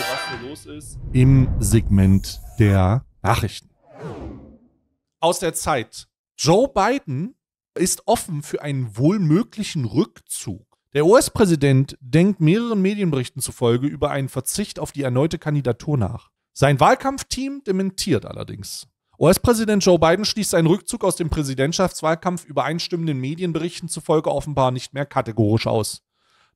was hier los ist. Im Segment der Nachrichten. Aus der Zeit. Joe Biden ist offen für einen wohl möglichen Rückzug. Der US-Präsident denkt mehreren Medienberichten zufolge über einen Verzicht auf die erneute Kandidatur nach. Sein Wahlkampfteam dementiert allerdings. US-Präsident Joe Biden schließt seinen Rückzug aus dem Präsidentschaftswahlkampf übereinstimmenden Medienberichten zufolge offenbar nicht mehr kategorisch aus.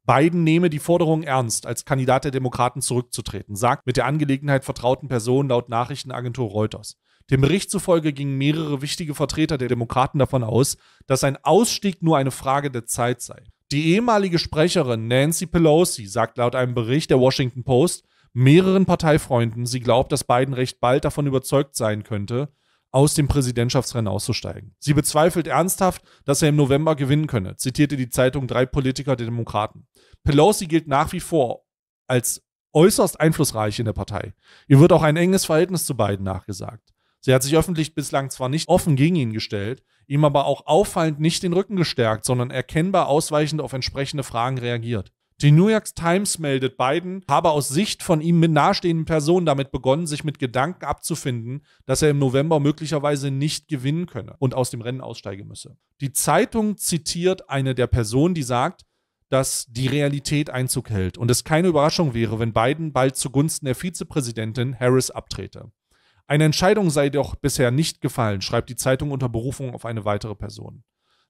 Biden nehme die Forderung ernst, als Kandidat der Demokraten zurückzutreten, sagt mit der Angelegenheit vertrauten Personen laut Nachrichtenagentur Reuters. Dem Bericht zufolge gingen mehrere wichtige Vertreter der Demokraten davon aus, dass ein Ausstieg nur eine Frage der Zeit sei. Die ehemalige Sprecherin Nancy Pelosi sagt laut einem Bericht der Washington Post mehreren Parteifreunden, sie glaubt, dass Biden recht bald davon überzeugt sein könnte, aus dem Präsidentschaftsrennen auszusteigen. Sie bezweifelt ernsthaft, dass er im November gewinnen könne, zitierte die Zeitung drei Politiker der Demokraten. Pelosi gilt nach wie vor als äußerst einflussreich in der Partei. Ihr wird auch ein enges Verhältnis zu beiden nachgesagt. Sie hat sich öffentlich bislang zwar nicht offen gegen ihn gestellt, ihm aber auch auffallend nicht den Rücken gestärkt, sondern erkennbar ausweichend auf entsprechende Fragen reagiert. Die New York Times meldet, Biden habe aus Sicht von ihm mit nahestehenden Personen damit begonnen, sich mit Gedanken abzufinden, dass er im November möglicherweise nicht gewinnen könne und aus dem Rennen aussteigen müsse. Die Zeitung zitiert eine der Personen, die sagt, dass die Realität Einzug hält und es keine Überraschung wäre, wenn Biden bald zugunsten der Vizepräsidentin Harris abtrete. Eine Entscheidung sei doch bisher nicht gefallen, schreibt die Zeitung unter Berufung auf eine weitere Person.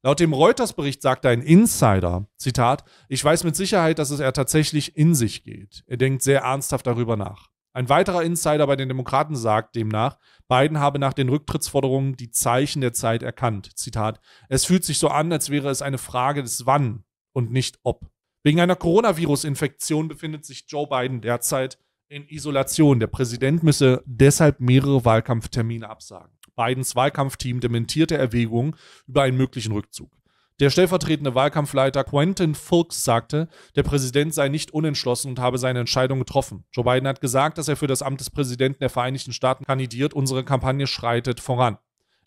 Laut dem Reuters-Bericht sagte ein Insider, Zitat, ich weiß mit Sicherheit, dass es er tatsächlich in sich geht. Er denkt sehr ernsthaft darüber nach. Ein weiterer Insider bei den Demokraten sagt demnach, Biden habe nach den Rücktrittsforderungen die Zeichen der Zeit erkannt. Zitat, es fühlt sich so an, als wäre es eine Frage des Wann und nicht ob. Wegen einer Coronavirus-Infektion befindet sich Joe Biden derzeit in Isolation. Der Präsident müsse deshalb mehrere Wahlkampftermine absagen. Bidens Wahlkampfteam dementierte Erwägungen über einen möglichen Rückzug. Der stellvertretende Wahlkampfleiter Quentin Fulks sagte, der Präsident sei nicht unentschlossen und habe seine Entscheidung getroffen. Joe Biden hat gesagt, dass er für das Amt des Präsidenten der Vereinigten Staaten kandidiert. Unsere Kampagne schreitet voran.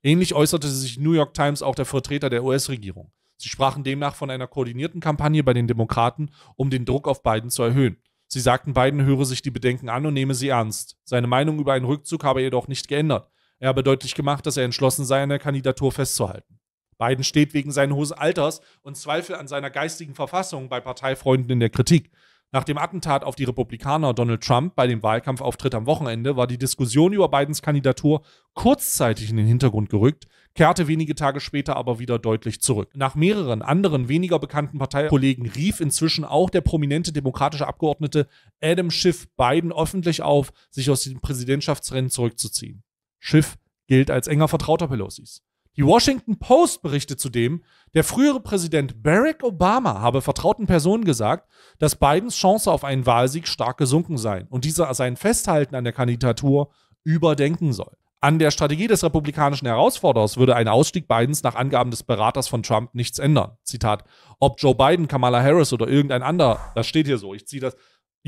Ähnlich äußerte sich New York Times auch der Vertreter der US-Regierung. Sie sprachen demnach von einer koordinierten Kampagne bei den Demokraten, um den Druck auf Biden zu erhöhen. Sie sagten, Biden höre sich die Bedenken an und nehme sie ernst. Seine Meinung über einen Rückzug habe jedoch nicht geändert. Er habe deutlich gemacht, dass er entschlossen sei, an der Kandidatur festzuhalten. Biden steht wegen seines hohen Alters und Zweifel an seiner geistigen Verfassung bei Parteifreunden in der Kritik. Nach dem Attentat auf die Republikaner Donald Trump bei dem Wahlkampfauftritt am Wochenende war die Diskussion über Bidens Kandidatur kurzzeitig in den Hintergrund gerückt, kehrte wenige Tage später aber wieder deutlich zurück. Nach mehreren anderen weniger bekannten Parteikollegen rief inzwischen auch der prominente demokratische Abgeordnete Adam Schiff Biden öffentlich auf, sich aus dem Präsidentschaftsrennen zurückzuziehen. Schiff gilt als enger Vertrauter Pelosi's. Die Washington Post berichtet zudem, der frühere Präsident Barack Obama habe vertrauten Personen gesagt, dass Bidens Chance auf einen Wahlsieg stark gesunken sei und dieser sein Festhalten an der Kandidatur überdenken soll. An der Strategie des republikanischen Herausforderers würde ein Ausstieg Bidens nach Angaben des Beraters von Trump nichts ändern. Zitat: Ob Joe Biden, Kamala Harris oder irgendein anderer, das steht hier so, ich ziehe das,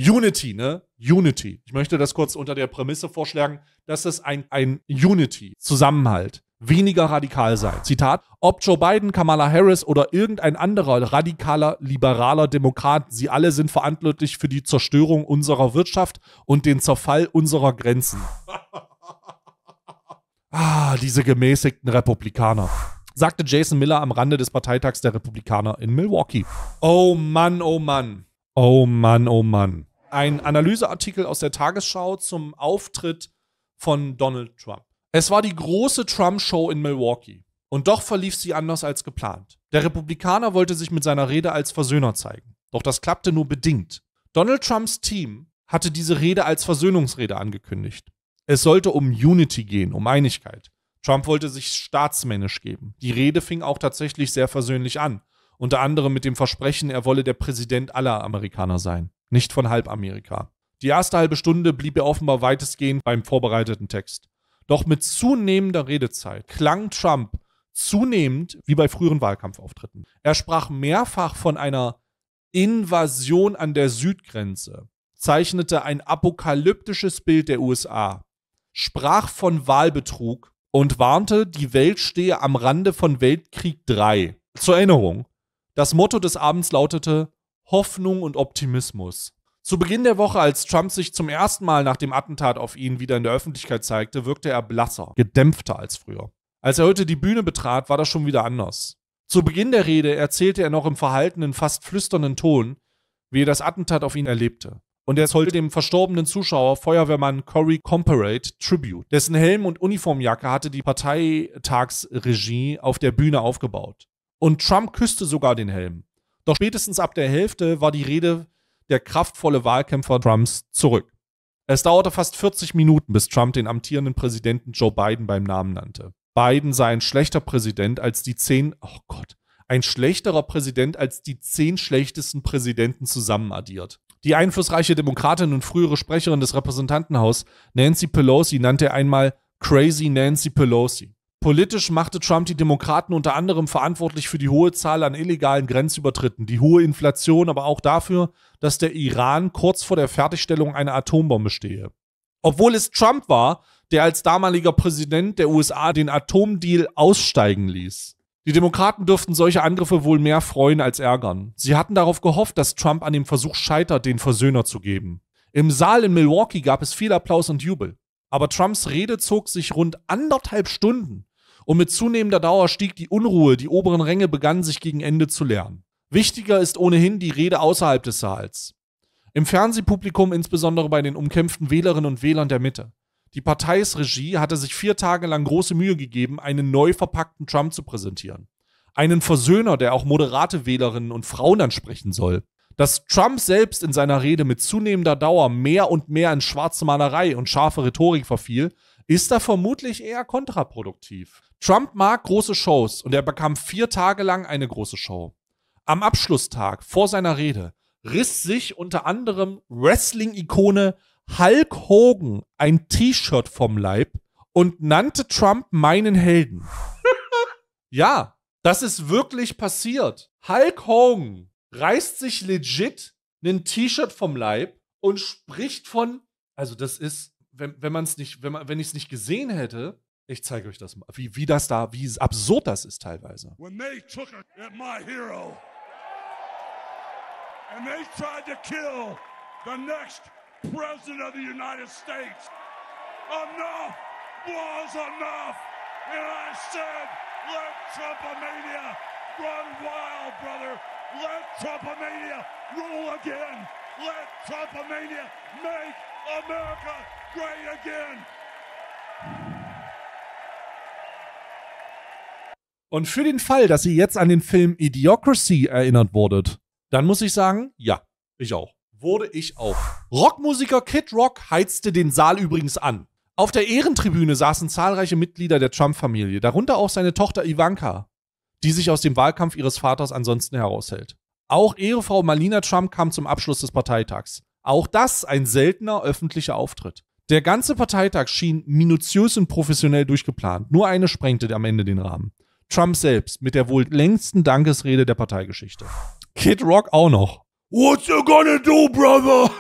Unity, ne? Unity. Ich möchte das kurz unter der Prämisse vorschlagen, dass es ein, ein Unity, Zusammenhalt, weniger radikal sei. Zitat, ob Joe Biden, Kamala Harris oder irgendein anderer radikaler, liberaler Demokrat, sie alle sind verantwortlich für die Zerstörung unserer Wirtschaft und den Zerfall unserer Grenzen. ah, diese gemäßigten Republikaner sagte Jason Miller am Rande des Parteitags der Republikaner in Milwaukee. Oh Mann, oh Mann. Oh Mann, oh Mann ein Analyseartikel aus der Tagesschau zum Auftritt von Donald Trump. Es war die große Trump-Show in Milwaukee. Und doch verlief sie anders als geplant. Der Republikaner wollte sich mit seiner Rede als Versöhner zeigen. Doch das klappte nur bedingt. Donald Trumps Team hatte diese Rede als Versöhnungsrede angekündigt. Es sollte um Unity gehen, um Einigkeit. Trump wollte sich staatsmännisch geben. Die Rede fing auch tatsächlich sehr versöhnlich an, unter anderem mit dem Versprechen, er wolle der Präsident aller Amerikaner sein nicht von Halbamerika. Die erste halbe Stunde blieb er offenbar weitestgehend beim vorbereiteten Text. Doch mit zunehmender Redezeit klang Trump zunehmend wie bei früheren Wahlkampfauftritten. Er sprach mehrfach von einer Invasion an der Südgrenze, zeichnete ein apokalyptisches Bild der USA, sprach von Wahlbetrug und warnte, die Welt stehe am Rande von Weltkrieg III. Zur Erinnerung, das Motto des Abends lautete Hoffnung und Optimismus. Zu Beginn der Woche, als Trump sich zum ersten Mal nach dem Attentat auf ihn wieder in der Öffentlichkeit zeigte, wirkte er blasser, gedämpfter als früher. Als er heute die Bühne betrat, war das schon wieder anders. Zu Beginn der Rede erzählte er noch im verhaltenen, fast flüsternden Ton, wie er das Attentat auf ihn erlebte. Und er sollte dem verstorbenen Zuschauer Feuerwehrmann Cory Comparate Tribute, dessen Helm und Uniformjacke hatte die Parteitagsregie auf der Bühne aufgebaut. Und Trump küsste sogar den Helm. Doch spätestens ab der Hälfte war die Rede der kraftvolle Wahlkämpfer Trumps zurück. Es dauerte fast 40 Minuten, bis Trump den amtierenden Präsidenten Joe Biden beim Namen nannte. Biden sei ein schlechter Präsident als die zehn, oh Gott, ein schlechterer Präsident als die zehn schlechtesten Präsidenten zusammenaddiert. Die einflussreiche Demokratin und frühere Sprecherin des Repräsentantenhauses Nancy Pelosi nannte einmal Crazy Nancy Pelosi. Politisch machte Trump die Demokraten unter anderem verantwortlich für die hohe Zahl an illegalen Grenzübertritten, die hohe Inflation, aber auch dafür, dass der Iran kurz vor der Fertigstellung einer Atombombe stehe. Obwohl es Trump war, der als damaliger Präsident der USA den Atomdeal aussteigen ließ. Die Demokraten dürften solche Angriffe wohl mehr freuen als ärgern. Sie hatten darauf gehofft, dass Trump an dem Versuch scheitert, den Versöhner zu geben. Im Saal in Milwaukee gab es viel Applaus und Jubel. Aber Trumps Rede zog sich rund anderthalb Stunden. Und mit zunehmender Dauer stieg die Unruhe, die oberen Ränge begannen sich gegen Ende zu leeren. Wichtiger ist ohnehin die Rede außerhalb des Saals. Im Fernsehpublikum, insbesondere bei den umkämpften Wählerinnen und Wählern der Mitte. Die Parteisregie hatte sich vier Tage lang große Mühe gegeben, einen neu verpackten Trump zu präsentieren. Einen Versöhner, der auch moderate Wählerinnen und Frauen ansprechen soll. Dass Trump selbst in seiner Rede mit zunehmender Dauer mehr und mehr in schwarze Malerei und scharfe Rhetorik verfiel, ist da vermutlich eher kontraproduktiv. Trump mag große Shows und er bekam vier Tage lang eine große Show. Am Abschlusstag vor seiner Rede riss sich unter anderem Wrestling-Ikone Hulk Hogan ein T-Shirt vom Leib und nannte Trump meinen Helden. ja, das ist wirklich passiert. Hulk Hogan reißt sich legit ein T-Shirt vom Leib und spricht von, also das ist wenn, wenn man es nicht, wenn, man, wenn ich es nicht gesehen hätte, ich zeige euch das mal, wie, wie das da, wie absurd das ist teilweise. When they took at my hero and they tried to kill the next president of the United States. Enough was enough. And I said, let Trumpomania run wild, brother. Let Trumpomania rule again. Let Trumpomania make America great again. Und für den Fall, dass ihr jetzt an den Film Idiocracy erinnert wurdet, dann muss ich sagen, ja, ich auch. Wurde ich auch. Rockmusiker Kid Rock heizte den Saal übrigens an. Auf der Ehrentribüne saßen zahlreiche Mitglieder der Trump-Familie, darunter auch seine Tochter Ivanka, die sich aus dem Wahlkampf ihres Vaters ansonsten heraushält. Auch Ehefrau Malina Trump kam zum Abschluss des Parteitags. Auch das ein seltener öffentlicher Auftritt. Der ganze Parteitag schien minutiös und professionell durchgeplant. Nur eine sprengte am Ende den Rahmen. Trump selbst mit der wohl längsten Dankesrede der Parteigeschichte. Kid Rock auch noch. What you gonna do, brother?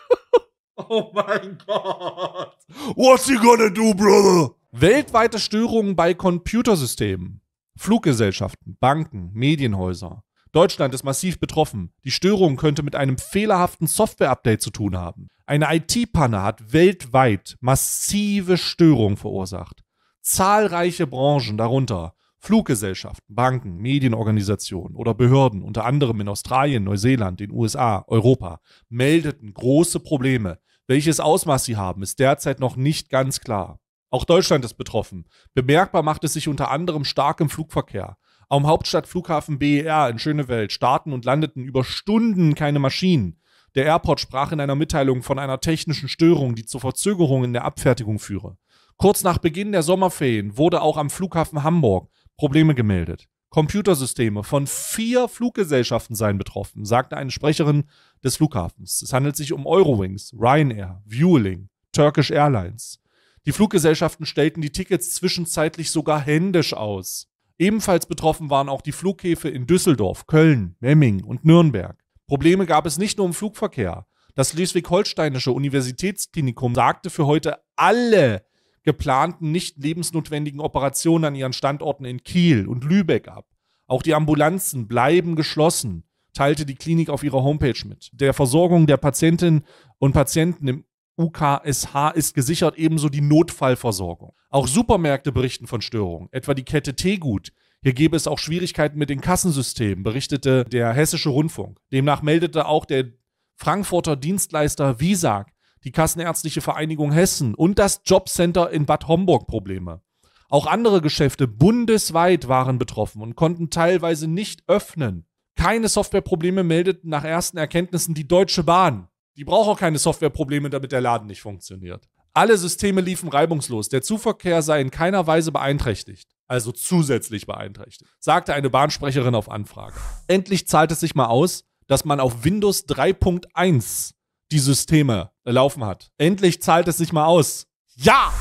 oh mein Gott. What you gonna do, brother? Weltweite Störungen bei Computersystemen. Fluggesellschaften, Banken, Medienhäuser. Deutschland ist massiv betroffen. Die Störung könnte mit einem fehlerhaften Software-Update zu tun haben. Eine IT-Panne hat weltweit massive Störungen verursacht. Zahlreiche Branchen, darunter Fluggesellschaften, Banken, Medienorganisationen oder Behörden, unter anderem in Australien, Neuseeland, den USA, Europa, meldeten große Probleme. Welches Ausmaß sie haben, ist derzeit noch nicht ganz klar. Auch Deutschland ist betroffen. Bemerkbar macht es sich unter anderem stark im Flugverkehr. Am Hauptstadtflughafen BER in Schönewelt starten und landeten über Stunden keine Maschinen. Der Airport sprach in einer Mitteilung von einer technischen Störung, die zu Verzögerungen in der Abfertigung führe. Kurz nach Beginn der Sommerferien wurde auch am Flughafen Hamburg Probleme gemeldet. Computersysteme von vier Fluggesellschaften seien betroffen, sagte eine Sprecherin des Flughafens. Es handelt sich um Eurowings, Ryanair, Vueling, Turkish Airlines. Die Fluggesellschaften stellten die Tickets zwischenzeitlich sogar händisch aus. Ebenfalls betroffen waren auch die Flughäfe in Düsseldorf, Köln, Memming und Nürnberg. Probleme gab es nicht nur im Flugverkehr. Das schleswig-holsteinische Universitätsklinikum sagte für heute alle geplanten nicht lebensnotwendigen Operationen an ihren Standorten in Kiel und Lübeck ab. Auch die Ambulanzen bleiben geschlossen, teilte die Klinik auf ihrer Homepage mit. Der Versorgung der Patientinnen und Patienten im UKSH ist gesichert, ebenso die Notfallversorgung. Auch Supermärkte berichten von Störungen, etwa die Kette Teegut, hier gäbe es auch Schwierigkeiten mit den Kassensystemen, berichtete der hessische Rundfunk. Demnach meldete auch der Frankfurter Dienstleister Visag, die Kassenärztliche Vereinigung Hessen und das Jobcenter in Bad Homburg Probleme. Auch andere Geschäfte bundesweit waren betroffen und konnten teilweise nicht öffnen. Keine Softwareprobleme meldeten nach ersten Erkenntnissen die Deutsche Bahn. Die braucht auch keine Softwareprobleme, damit der Laden nicht funktioniert. Alle Systeme liefen reibungslos. Der Zuverkehr sei in keiner Weise beeinträchtigt. Also zusätzlich beeinträchtigt, sagte eine Bahnsprecherin auf Anfrage. Endlich zahlt es sich mal aus, dass man auf Windows 3.1 die Systeme laufen hat. Endlich zahlt es sich mal aus. Ja!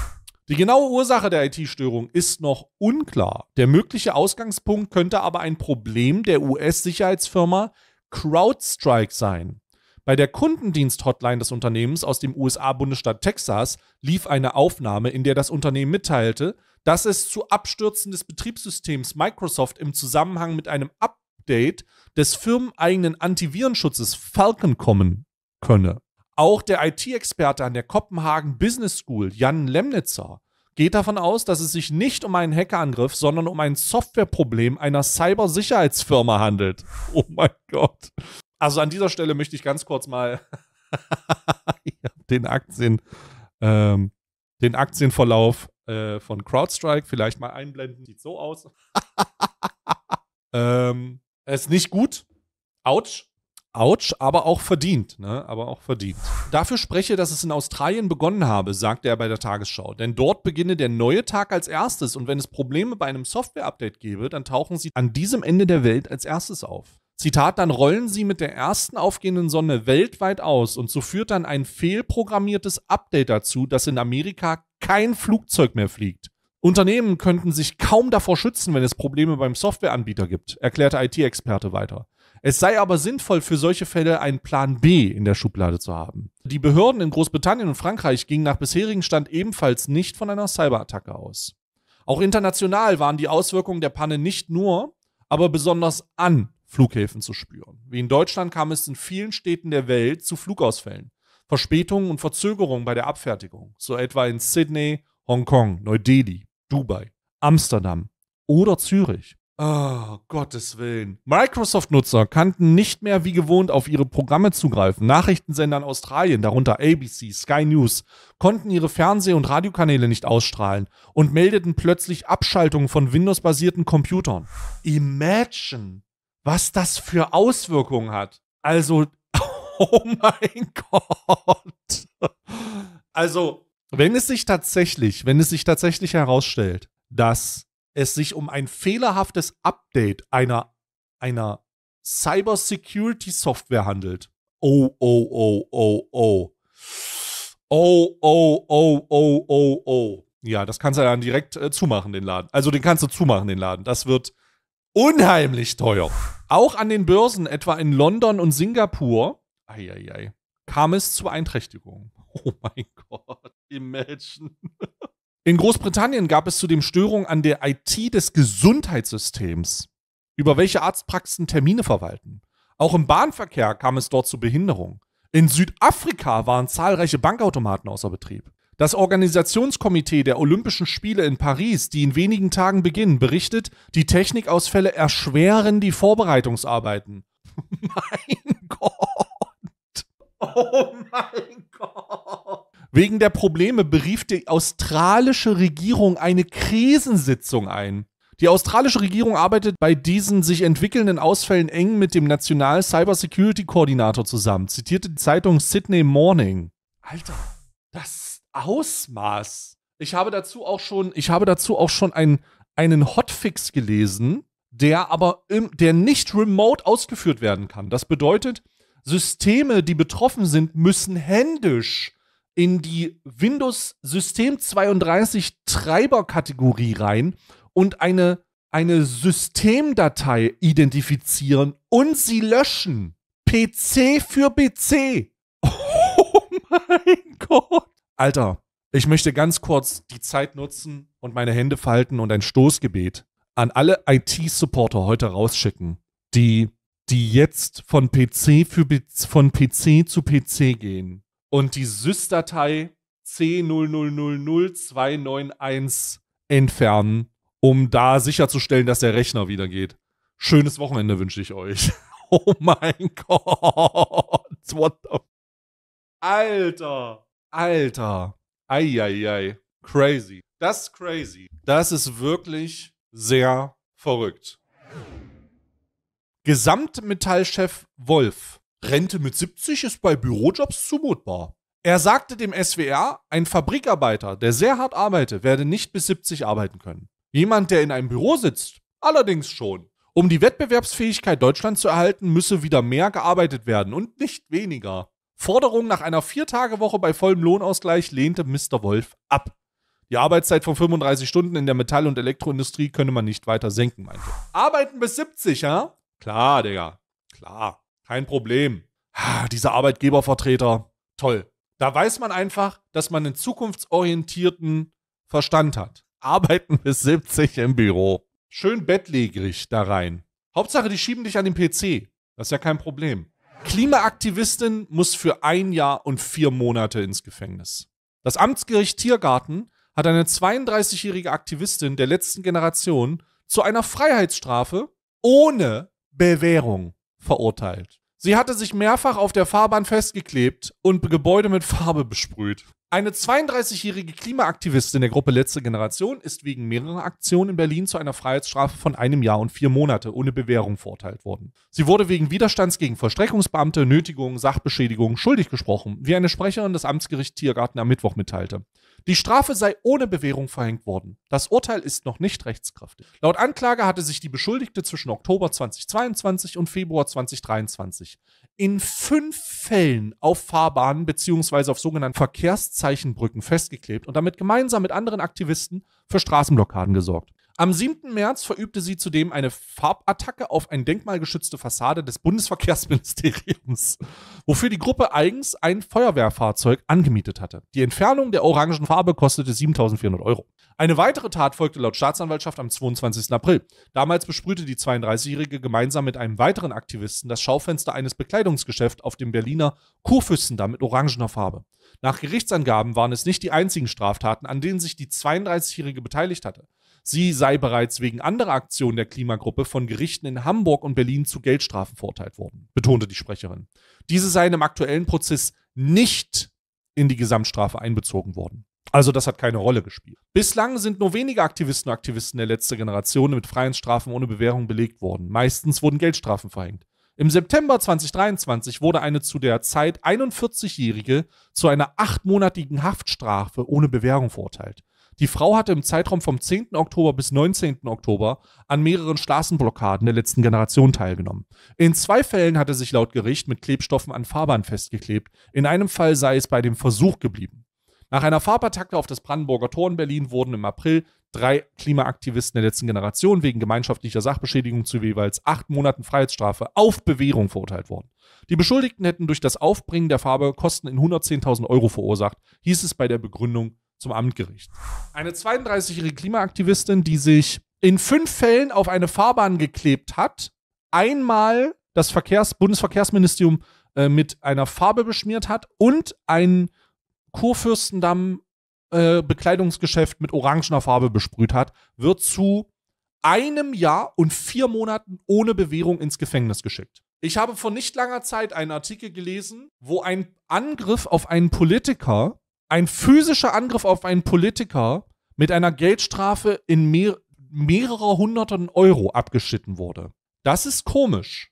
Die genaue Ursache der IT-Störung ist noch unklar. Der mögliche Ausgangspunkt könnte aber ein Problem der US-Sicherheitsfirma CrowdStrike sein. Bei der Kundendienst-Hotline des Unternehmens aus dem USA-Bundesstaat Texas lief eine Aufnahme, in der das Unternehmen mitteilte, dass es zu Abstürzen des Betriebssystems Microsoft im Zusammenhang mit einem Update des firmeneigenen Antivirenschutzes Falcon kommen könne. Auch der IT-Experte an der Kopenhagen Business School, Jan Lemnitzer, geht davon aus, dass es sich nicht um einen Hackerangriff, sondern um ein Softwareproblem einer Cybersicherheitsfirma handelt. Oh mein Gott. Also an dieser Stelle möchte ich ganz kurz mal den Aktien, ähm, den Aktienverlauf äh, von CrowdStrike vielleicht mal einblenden. Sieht so aus. ähm, ist nicht gut. Autsch. Autsch, aber auch verdient, ne? Aber auch verdient. Dafür spreche, dass es in Australien begonnen habe, sagte er bei der Tagesschau. Denn dort beginne der neue Tag als erstes und wenn es Probleme bei einem Software-Update gäbe, dann tauchen sie an diesem Ende der Welt als erstes auf. Zitat, dann rollen sie mit der ersten aufgehenden Sonne weltweit aus und so führt dann ein fehlprogrammiertes Update dazu, dass in Amerika kein Flugzeug mehr fliegt. Unternehmen könnten sich kaum davor schützen, wenn es Probleme beim Softwareanbieter gibt, erklärte IT-Experte weiter. Es sei aber sinnvoll, für solche Fälle einen Plan B in der Schublade zu haben. Die Behörden in Großbritannien und Frankreich gingen nach bisherigem Stand ebenfalls nicht von einer Cyberattacke aus. Auch international waren die Auswirkungen der Panne nicht nur, aber besonders an Flughäfen zu spüren. Wie in Deutschland kam es in vielen Städten der Welt zu Flugausfällen, Verspätungen und Verzögerungen bei der Abfertigung, so etwa in Sydney, Hongkong, Neu-Delhi, Dubai, Amsterdam oder Zürich. Oh, Gottes Willen. Microsoft-Nutzer kannten nicht mehr wie gewohnt auf ihre Programme zugreifen. Nachrichtensender in Australien, darunter ABC, Sky News, konnten ihre Fernseh- und Radiokanäle nicht ausstrahlen und meldeten plötzlich Abschaltungen von Windows-basierten Computern. Imagine! was das für Auswirkungen hat. Also, oh mein Gott. Also, wenn es sich tatsächlich, wenn es sich tatsächlich herausstellt, dass es sich um ein fehlerhaftes Update einer, einer Cybersecurity-Software handelt. Oh, oh, oh, oh, oh. Oh, oh, oh, oh, oh, oh. Ja, das kannst du dann direkt äh, zumachen, den Laden. Also den kannst du zumachen, den Laden. Das wird, unheimlich teuer. Auch an den Börsen, etwa in London und Singapur, ei, ei, ei, kam es zu Einträchtigungen. Oh mein Gott, imagine. In Großbritannien gab es zudem Störungen an der IT des Gesundheitssystems, über welche Arztpraxen Termine verwalten. Auch im Bahnverkehr kam es dort zu Behinderungen. In Südafrika waren zahlreiche Bankautomaten außer Betrieb. Das Organisationskomitee der Olympischen Spiele in Paris, die in wenigen Tagen beginnen, berichtet, die Technikausfälle erschweren die Vorbereitungsarbeiten. mein Gott. Oh mein Gott. Wegen der Probleme berief die australische Regierung eine Krisensitzung ein. Die australische Regierung arbeitet bei diesen sich entwickelnden Ausfällen eng mit dem National Cyber Security Koordinator zusammen, zitierte die Zeitung Sydney Morning. Alter, das Ausmaß. Ich habe dazu auch schon, ich habe dazu auch schon ein, einen Hotfix gelesen, der aber im, der nicht remote ausgeführt werden kann. Das bedeutet, Systeme, die betroffen sind, müssen händisch in die Windows System 32 Treiberkategorie rein und eine, eine Systemdatei identifizieren und sie löschen. PC für PC. Oh mein Gott. Alter, ich möchte ganz kurz die Zeit nutzen und meine Hände falten und ein Stoßgebet an alle IT-Supporter heute rausschicken, die, die jetzt von PC, für, von PC zu PC gehen und die Sys-Datei C0000291 entfernen, um da sicherzustellen, dass der Rechner wieder geht. Schönes Wochenende wünsche ich euch. Oh mein Gott. What the Alter. Alter. Eieiei. Crazy. Das ist crazy. Das ist wirklich sehr verrückt. Gesamtmetallchef Wolf. Rente mit 70 ist bei Bürojobs zumutbar. Er sagte dem SWR, ein Fabrikarbeiter, der sehr hart arbeite, werde nicht bis 70 arbeiten können. Jemand, der in einem Büro sitzt, allerdings schon. Um die Wettbewerbsfähigkeit Deutschlands zu erhalten, müsse wieder mehr gearbeitet werden und nicht weniger. Forderung nach einer Viertagewoche bei vollem Lohnausgleich lehnte Mr. Wolf ab. Die Arbeitszeit von 35 Stunden in der Metall- und Elektroindustrie könne man nicht weiter senken, meinte er. Arbeiten bis 70, ja? Klar, Digga. Klar. Kein Problem. Diese Arbeitgebervertreter. Toll. Da weiß man einfach, dass man einen zukunftsorientierten Verstand hat. Arbeiten bis 70 im Büro. Schön bettlägerig da rein. Hauptsache, die schieben dich an den PC. Das ist ja kein Problem. Klimaaktivistin muss für ein Jahr und vier Monate ins Gefängnis. Das Amtsgericht Tiergarten hat eine 32-jährige Aktivistin der letzten Generation zu einer Freiheitsstrafe ohne Bewährung verurteilt. Sie hatte sich mehrfach auf der Fahrbahn festgeklebt und Gebäude mit Farbe besprüht. Eine 32-jährige Klimaaktivistin der Gruppe Letzte Generation ist wegen mehrerer Aktionen in Berlin zu einer Freiheitsstrafe von einem Jahr und vier Monate ohne Bewährung verurteilt worden. Sie wurde wegen Widerstands gegen Vollstreckungsbeamte, Nötigung, Sachbeschädigung schuldig gesprochen, wie eine Sprecherin des Amtsgerichts Tiergarten am Mittwoch mitteilte. Die Strafe sei ohne Bewährung verhängt worden. Das Urteil ist noch nicht rechtskräftig. Laut Anklage hatte sich die Beschuldigte zwischen Oktober 2022 und Februar 2023 in fünf Fällen auf Fahrbahnen bzw. auf sogenannten Verkehrszeichenbrücken festgeklebt und damit gemeinsam mit anderen Aktivisten für Straßenblockaden gesorgt. Am 7. März verübte sie zudem eine Farbattacke auf eine denkmalgeschützte Fassade des Bundesverkehrsministeriums, wofür die Gruppe eigens ein Feuerwehrfahrzeug angemietet hatte. Die Entfernung der orangen Farbe kostete 7400 Euro. Eine weitere Tat folgte laut Staatsanwaltschaft am 22. April. Damals besprühte die 32-Jährige gemeinsam mit einem weiteren Aktivisten das Schaufenster eines Bekleidungsgeschäfts auf dem Berliner Kurfürstendamm mit orangener Farbe. Nach Gerichtsangaben waren es nicht die einzigen Straftaten, an denen sich die 32-Jährige beteiligt hatte. Sie sei bereits wegen anderer Aktionen der Klimagruppe von Gerichten in Hamburg und Berlin zu Geldstrafen verurteilt worden, betonte die Sprecherin. Diese seien im aktuellen Prozess nicht in die Gesamtstrafe einbezogen worden. Also das hat keine Rolle gespielt. Bislang sind nur wenige Aktivisten und Aktivisten der letzten Generation mit Freiheitsstrafen ohne Bewährung belegt worden. Meistens wurden Geldstrafen verhängt. Im September 2023 wurde eine zu der Zeit 41-Jährige zu einer achtmonatigen Haftstrafe ohne Bewährung verurteilt. Die Frau hatte im Zeitraum vom 10. Oktober bis 19. Oktober an mehreren Straßenblockaden der letzten Generation teilgenommen. In zwei Fällen hatte sich laut Gericht mit Klebstoffen an Fahrbahn festgeklebt. In einem Fall sei es bei dem Versuch geblieben. Nach einer Farbattacke auf das Brandenburger Tor in Berlin wurden im April drei Klimaaktivisten der letzten Generation wegen gemeinschaftlicher Sachbeschädigung zu jeweils acht Monaten Freiheitsstrafe auf Bewährung verurteilt worden. Die Beschuldigten hätten durch das Aufbringen der Farbe Kosten in 110.000 Euro verursacht, hieß es bei der Begründung zum Amtgericht. Eine 32-jährige Klimaaktivistin, die sich in fünf Fällen auf eine Fahrbahn geklebt hat, einmal das Verkehrs Bundesverkehrsministerium äh, mit einer Farbe beschmiert hat und ein Kurfürstendamm äh, Bekleidungsgeschäft mit orangener Farbe besprüht hat, wird zu einem Jahr und vier Monaten ohne Bewährung ins Gefängnis geschickt. Ich habe vor nicht langer Zeit einen Artikel gelesen, wo ein Angriff auf einen Politiker ein physischer Angriff auf einen Politiker mit einer Geldstrafe in mehr, mehrere hunderten Euro abgeschnitten wurde. Das ist komisch.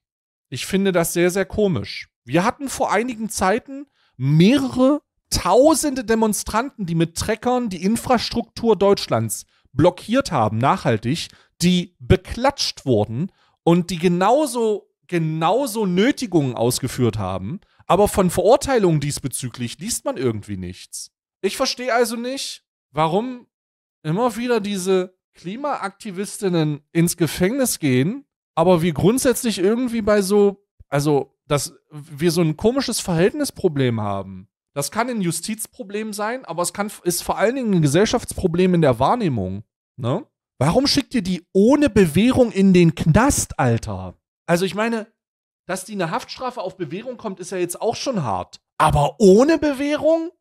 Ich finde das sehr, sehr komisch. Wir hatten vor einigen Zeiten mehrere tausende Demonstranten, die mit Treckern die Infrastruktur Deutschlands blockiert haben, nachhaltig, die beklatscht wurden und die genauso, genauso Nötigungen ausgeführt haben aber von Verurteilungen diesbezüglich liest man irgendwie nichts. Ich verstehe also nicht, warum immer wieder diese Klimaaktivistinnen ins Gefängnis gehen, aber wir grundsätzlich irgendwie bei so, also, dass wir so ein komisches Verhältnisproblem haben. Das kann ein Justizproblem sein, aber es kann, ist vor allen Dingen ein Gesellschaftsproblem in der Wahrnehmung. Ne? Warum schickt ihr die ohne Bewährung in den Knast, Alter? Also ich meine, dass die eine Haftstrafe auf Bewährung kommt, ist ja jetzt auch schon hart. Aber ohne Bewährung?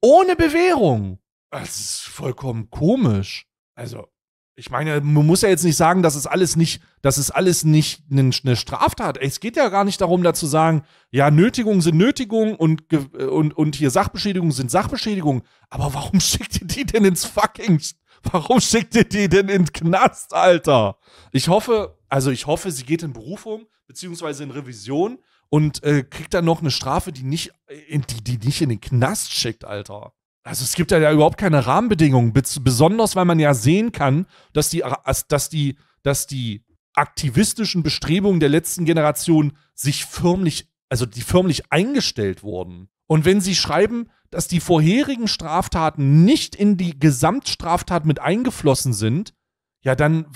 Ohne Bewährung? Das ist vollkommen komisch. Also, ich meine, man muss ja jetzt nicht sagen, dass es alles nicht, dass es alles nicht eine Straftat. Es geht ja gar nicht darum, da zu sagen, ja, Nötigungen sind Nötigungen und, und, und hier Sachbeschädigungen sind Sachbeschädigungen. Aber warum schickt ihr die denn ins fucking, warum schickt ihr die denn in den Knast, Alter? Ich hoffe, also ich hoffe, sie geht in Berufung beziehungsweise in Revision und äh, kriegt dann noch eine Strafe, die nicht, äh, in, die, die nicht in den Knast schickt, Alter. Also es gibt ja überhaupt keine Rahmenbedingungen, besonders weil man ja sehen kann, dass die, dass die, dass die aktivistischen Bestrebungen der letzten Generation sich förmlich, also die förmlich eingestellt wurden. Und wenn sie schreiben, dass die vorherigen Straftaten nicht in die Gesamtstraftat mit eingeflossen sind, ja, dann,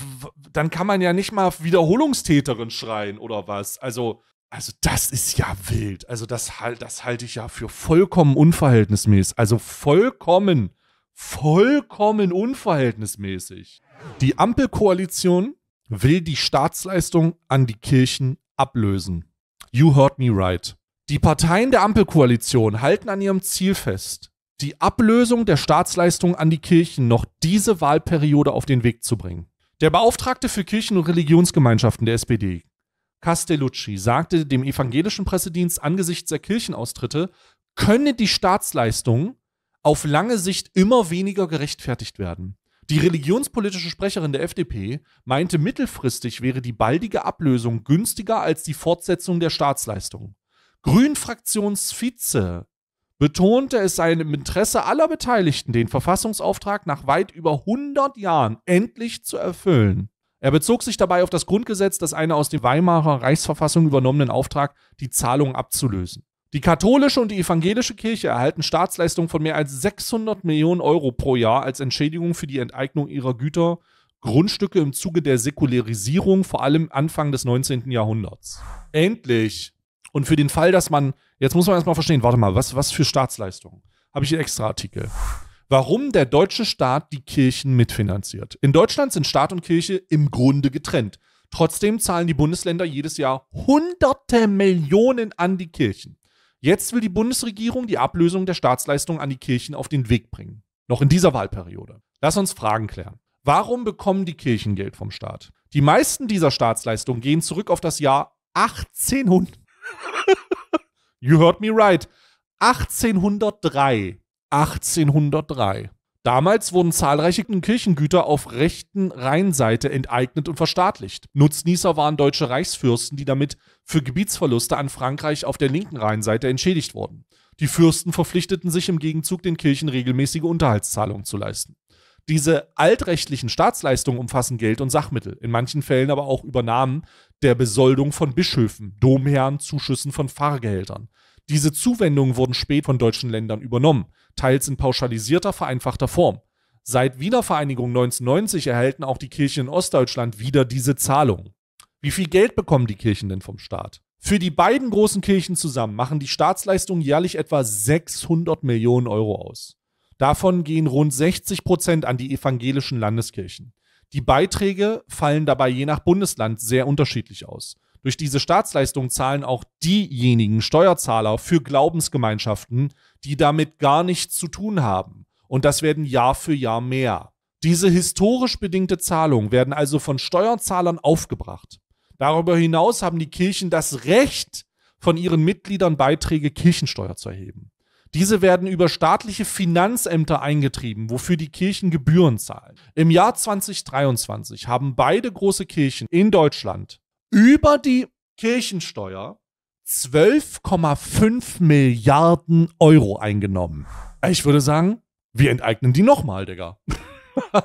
dann kann man ja nicht mal Wiederholungstäterin schreien oder was. Also, also das ist ja wild. Also das, das halte ich ja für vollkommen unverhältnismäßig. Also vollkommen, vollkommen unverhältnismäßig. Die Ampelkoalition will die Staatsleistung an die Kirchen ablösen. You heard me right. Die Parteien der Ampelkoalition halten an ihrem Ziel fest die Ablösung der Staatsleistungen an die Kirchen noch diese Wahlperiode auf den Weg zu bringen. Der Beauftragte für Kirchen- und Religionsgemeinschaften der SPD, Castellucci, sagte dem evangelischen Pressedienst angesichts der Kirchenaustritte, könne die Staatsleistung auf lange Sicht immer weniger gerechtfertigt werden. Die religionspolitische Sprecherin der FDP meinte, mittelfristig wäre die baldige Ablösung günstiger als die Fortsetzung der Staatsleistung. Grünfraktionsvize betonte es sein im Interesse aller Beteiligten, den Verfassungsauftrag nach weit über 100 Jahren endlich zu erfüllen. Er bezog sich dabei auf das Grundgesetz, das eine aus der Weimarer Reichsverfassung übernommenen Auftrag, die Zahlung abzulösen. Die katholische und die evangelische Kirche erhalten Staatsleistungen von mehr als 600 Millionen Euro pro Jahr als Entschädigung für die Enteignung ihrer Güter, Grundstücke im Zuge der Säkularisierung, vor allem Anfang des 19. Jahrhunderts. Endlich! Und für den Fall, dass man, jetzt muss man erstmal verstehen, warte mal, was, was für Staatsleistungen? Habe ich einen extra Artikel. Warum der deutsche Staat die Kirchen mitfinanziert. In Deutschland sind Staat und Kirche im Grunde getrennt. Trotzdem zahlen die Bundesländer jedes Jahr hunderte Millionen an die Kirchen. Jetzt will die Bundesregierung die Ablösung der Staatsleistung an die Kirchen auf den Weg bringen. Noch in dieser Wahlperiode. Lass uns Fragen klären. Warum bekommen die Kirchen Geld vom Staat? Die meisten dieser Staatsleistungen gehen zurück auf das Jahr 1800. You heard me right. 1803. 1803. Damals wurden zahlreiche Kirchengüter auf rechten Rheinseite enteignet und verstaatlicht. Nutznießer waren deutsche Reichsfürsten, die damit für Gebietsverluste an Frankreich auf der linken Rheinseite entschädigt wurden. Die Fürsten verpflichteten sich im Gegenzug, den Kirchen regelmäßige Unterhaltszahlungen zu leisten diese altrechtlichen Staatsleistungen umfassen Geld und Sachmittel, in manchen Fällen aber auch Übernahmen der Besoldung von Bischöfen, Domherren, Zuschüssen von Pfarrgehältern. Diese Zuwendungen wurden spät von deutschen Ländern übernommen, teils in pauschalisierter, vereinfachter Form. Seit Wiedervereinigung 1990 erhalten auch die Kirchen in Ostdeutschland wieder diese Zahlungen. Wie viel Geld bekommen die Kirchen denn vom Staat? Für die beiden großen Kirchen zusammen machen die Staatsleistungen jährlich etwa 600 Millionen Euro aus. Davon gehen rund 60 Prozent an die evangelischen Landeskirchen. Die Beiträge fallen dabei je nach Bundesland sehr unterschiedlich aus. Durch diese Staatsleistung zahlen auch diejenigen Steuerzahler für Glaubensgemeinschaften, die damit gar nichts zu tun haben. Und das werden Jahr für Jahr mehr. Diese historisch bedingte Zahlungen werden also von Steuerzahlern aufgebracht. Darüber hinaus haben die Kirchen das Recht, von ihren Mitgliedern Beiträge Kirchensteuer zu erheben. Diese werden über staatliche Finanzämter eingetrieben, wofür die Kirchen Gebühren zahlen. Im Jahr 2023 haben beide große Kirchen in Deutschland über die Kirchensteuer 12,5 Milliarden Euro eingenommen. Ich würde sagen, wir enteignen die nochmal, Digga.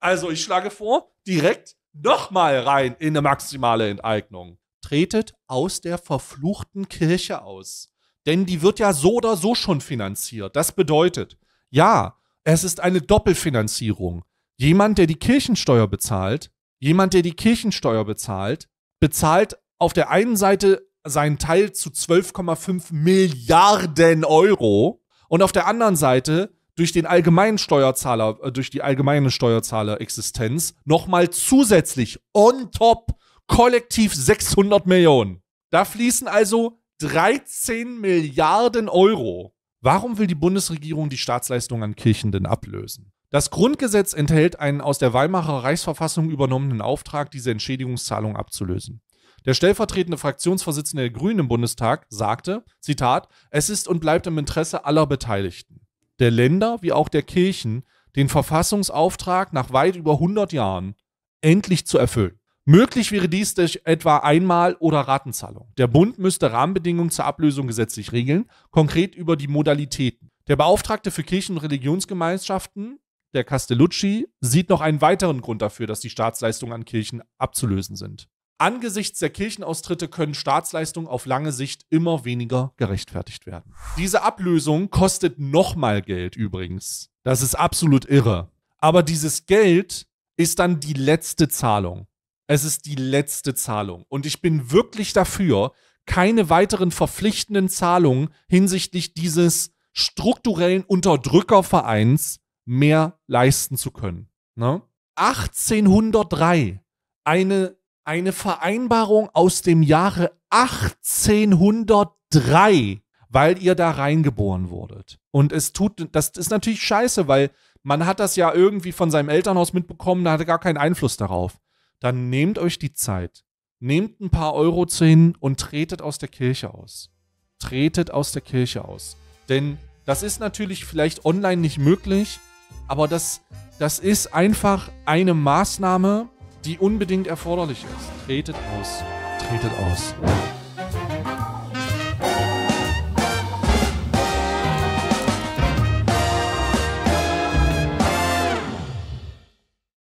also ich schlage vor, direkt nochmal rein in eine maximale Enteignung. Tretet aus der verfluchten Kirche aus. Denn die wird ja so oder so schon finanziert. Das bedeutet, ja, es ist eine Doppelfinanzierung. Jemand, der die Kirchensteuer bezahlt, jemand, der die Kirchensteuer bezahlt, bezahlt auf der einen Seite seinen Teil zu 12,5 Milliarden Euro und auf der anderen Seite durch den allgemeinen Steuerzahler, äh, durch die allgemeine Steuerzahlerexistenz nochmal zusätzlich on top kollektiv 600 Millionen. Da fließen also 13 Milliarden Euro. Warum will die Bundesregierung die Staatsleistung an Kirchen denn ablösen? Das Grundgesetz enthält einen aus der Weimarer Reichsverfassung übernommenen Auftrag, diese Entschädigungszahlung abzulösen. Der stellvertretende Fraktionsvorsitzende der Grünen im Bundestag sagte, Zitat, es ist und bleibt im Interesse aller Beteiligten, der Länder wie auch der Kirchen, den Verfassungsauftrag nach weit über 100 Jahren endlich zu erfüllen. Möglich wäre dies durch etwa Einmal- oder Ratenzahlung. Der Bund müsste Rahmenbedingungen zur Ablösung gesetzlich regeln, konkret über die Modalitäten. Der Beauftragte für Kirchen- und Religionsgemeinschaften, der Castellucci, sieht noch einen weiteren Grund dafür, dass die Staatsleistungen an Kirchen abzulösen sind. Angesichts der Kirchenaustritte können Staatsleistungen auf lange Sicht immer weniger gerechtfertigt werden. Diese Ablösung kostet nochmal Geld übrigens. Das ist absolut irre. Aber dieses Geld ist dann die letzte Zahlung. Es ist die letzte Zahlung. Und ich bin wirklich dafür, keine weiteren verpflichtenden Zahlungen hinsichtlich dieses strukturellen Unterdrückervereins mehr leisten zu können. Ne? 1803, eine, eine Vereinbarung aus dem Jahre 1803, weil ihr da reingeboren wurdet. Und es tut, das ist natürlich scheiße, weil man hat das ja irgendwie von seinem Elternhaus mitbekommen, da hatte gar keinen Einfluss darauf dann nehmt euch die Zeit, nehmt ein paar Euro zu hin und tretet aus der Kirche aus. Tretet aus der Kirche aus. Denn das ist natürlich vielleicht online nicht möglich, aber das, das ist einfach eine Maßnahme, die unbedingt erforderlich ist. Tretet aus. Tretet aus.